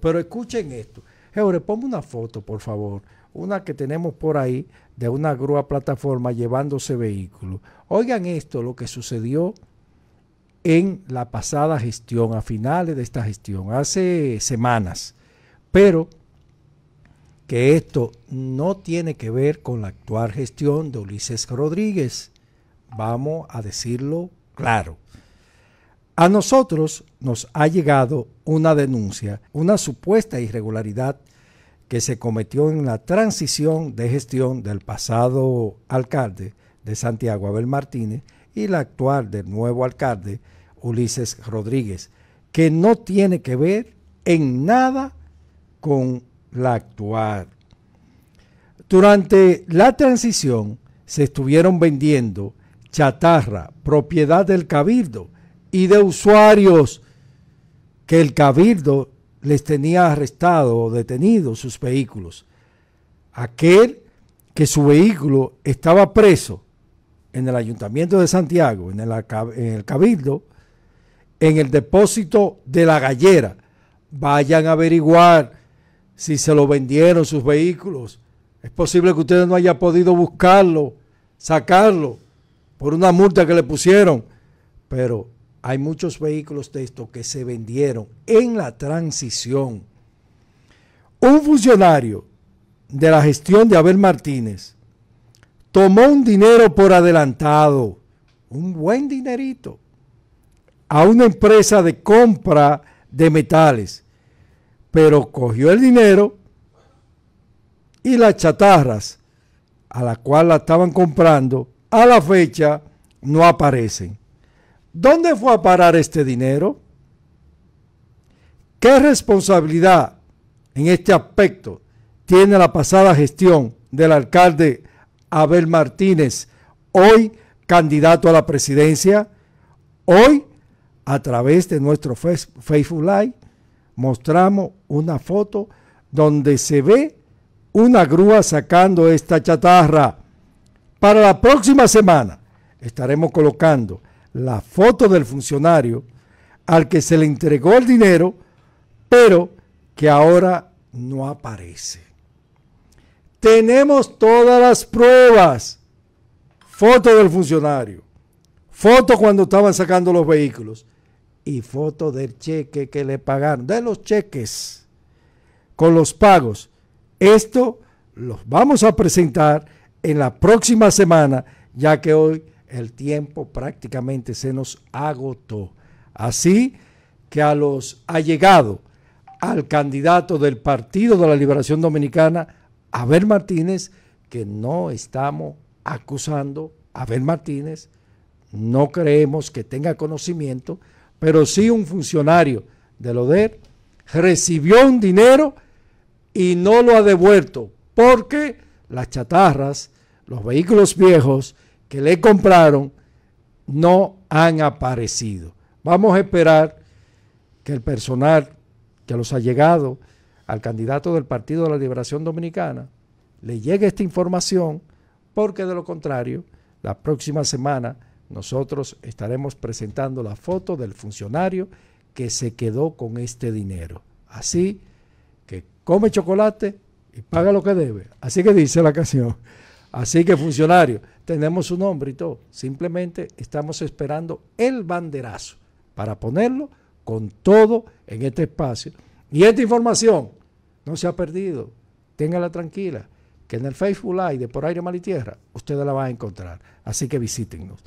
Pero escuchen esto. le ponme una foto, por favor. Una que tenemos por ahí de una grúa plataforma llevándose vehículos. Oigan esto, lo que sucedió en la pasada gestión, a finales de esta gestión, hace semanas. Pero que esto no tiene que ver con la actual gestión de Ulises Rodríguez. Vamos a decirlo claro. A nosotros nos ha llegado una denuncia, una supuesta irregularidad que se cometió en la transición de gestión del pasado alcalde de Santiago, Abel Martínez, y la actual del nuevo alcalde, Ulises Rodríguez, que no tiene que ver en nada con la actual. Durante la transición se estuvieron vendiendo chatarra, propiedad del cabildo, y de usuarios que el cabildo les tenía arrestado o detenido sus vehículos. Aquel que su vehículo estaba preso en el ayuntamiento de Santiago, en el, cabildo, en el depósito de la gallera. Vayan a averiguar si se lo vendieron sus vehículos. Es posible que ustedes no hayan podido buscarlo, sacarlo, por una multa que le pusieron, pero hay muchos vehículos de estos que se vendieron en la transición. Un funcionario de la gestión de Abel Martínez tomó un dinero por adelantado, un buen dinerito, a una empresa de compra de metales, pero cogió el dinero y las chatarras a la cual la estaban comprando a la fecha no aparecen. ¿Dónde fue a parar este dinero? ¿Qué responsabilidad en este aspecto tiene la pasada gestión del alcalde Abel Martínez, hoy candidato a la presidencia? Hoy, a través de nuestro Facebook Live, mostramos una foto donde se ve una grúa sacando esta chatarra. Para la próxima semana estaremos colocando la foto del funcionario al que se le entregó el dinero, pero que ahora no aparece. Tenemos todas las pruebas. Foto del funcionario, foto cuando estaban sacando los vehículos y foto del cheque que le pagaron, de los cheques con los pagos. Esto los vamos a presentar en la próxima semana, ya que hoy el tiempo prácticamente se nos agotó. Así que a los llegado al candidato del Partido de la Liberación Dominicana, Abel Martínez, que no estamos acusando a Abel Martínez, no creemos que tenga conocimiento, pero sí un funcionario del ODER recibió un dinero y no lo ha devuelto, porque las chatarras, los vehículos viejos, que le compraron no han aparecido. Vamos a esperar que el personal que los ha llegado al candidato del Partido de la Liberación Dominicana le llegue esta información, porque de lo contrario, la próxima semana nosotros estaremos presentando la foto del funcionario que se quedó con este dinero. Así que come chocolate y paga lo que debe. Así que dice la canción. Así que funcionario, tenemos su nombre y todo. Simplemente estamos esperando el banderazo para ponerlo con todo en este espacio. Y esta información no se ha perdido. Téngala tranquila, que en el Facebook Live de Por Aire, Mal y Tierra, ustedes la van a encontrar. Así que visítenos.